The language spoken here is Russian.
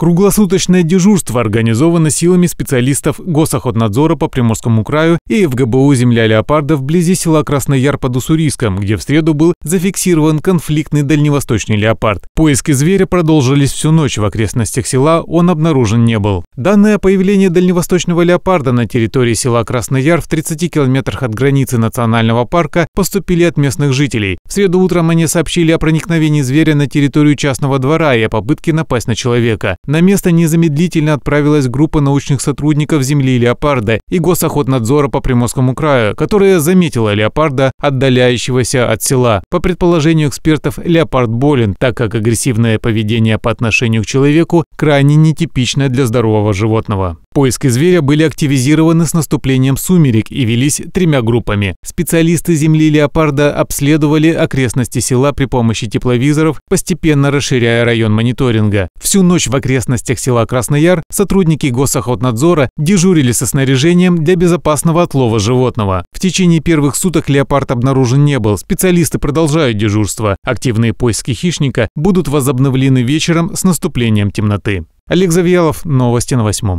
Круглосуточное дежурство организовано силами специалистов Госохотнадзора по Приморскому краю и ФГБУ «Земля леопарда» вблизи села Красный Яр под Уссурийском, где в среду был зафиксирован конфликтный дальневосточный леопард. Поиски зверя продолжились всю ночь в окрестностях села, он обнаружен не был. Данное появлении дальневосточного леопарда на территории села Красный Яр в 30 километрах от границы национального парка поступили от местных жителей. В среду утром они сообщили о проникновении зверя на территорию частного двора и о попытке напасть на человека. На место незамедлительно отправилась группа научных сотрудников земли леопарда и госохотнадзора по Приморскому краю, которая заметила леопарда, отдаляющегося от села. По предположению экспертов, леопард болен, так как агрессивное поведение по отношению к человеку крайне нетипично для здорового животного. Поиски зверя были активизированы с наступлением сумерек и велись тремя группами. Специалисты земли леопарда обследовали окрестности села при помощи тепловизоров, постепенно расширяя район мониторинга. Всю ночь в окрестностях окрестностях села Красный Яр сотрудники госохотнадзора дежурили со снаряжением для безопасного отлова животного. В течение первых суток леопард обнаружен не был, специалисты продолжают дежурство. Активные поиски хищника будут возобновлены вечером с наступлением темноты. Олег Завьялов, новости на восьмом.